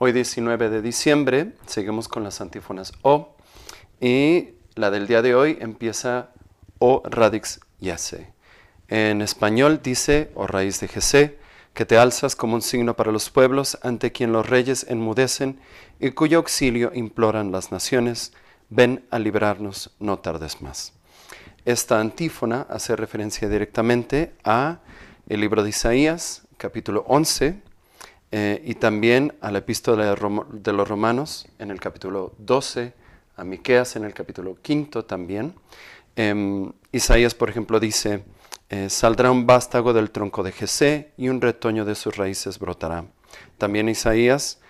Hoy 19 de diciembre seguimos con las antífonas O y la del día de hoy empieza O radix yace. En español dice O raíz de Jesé, que te alzas como un signo para los pueblos ante quien los reyes enmudecen y cuyo auxilio imploran las naciones, ven a librarnos, no tardes más. Esta antífona hace referencia directamente a el libro de Isaías, capítulo 11, eh, y también a la epístola de, los Romanos en el capítulo 12, a Miqueas en el capítulo 5 también. Em, Isaías, por ejemplo, dice, eh, saldrá un vástago del tronco de Jesé y un retoño de sus raíces brotará. También Isaías,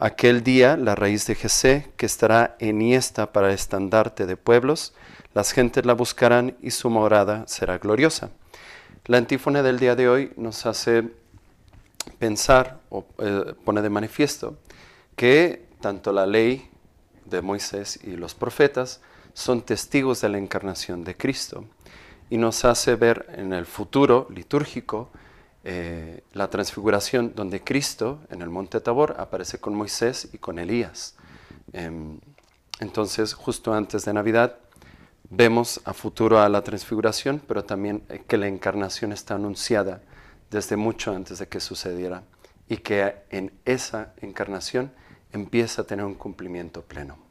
aquel día la raíz de Jesé que estará enhiesta para estandarte de pueblos, las gentes la buscarán y su morada será gloriosa. La antífona del día de hoy nos hace pensar o eh, pone de manifiesto que tanto la ley de Moisés y los profetas son testigos de la encarnación de Cristo y nos hace ver en el futuro litúrgico eh, la transfiguración donde Cristo en el monte Tabor aparece con Moisés y con Elías. Em, entonces, justo antes de Navidad, vemos a futuro a la transfiguración, pero también eh, que la encarnación está anunciada desde mucho antes de que sucediera y que en esa encarnación empieza a tener un cumplimiento pleno.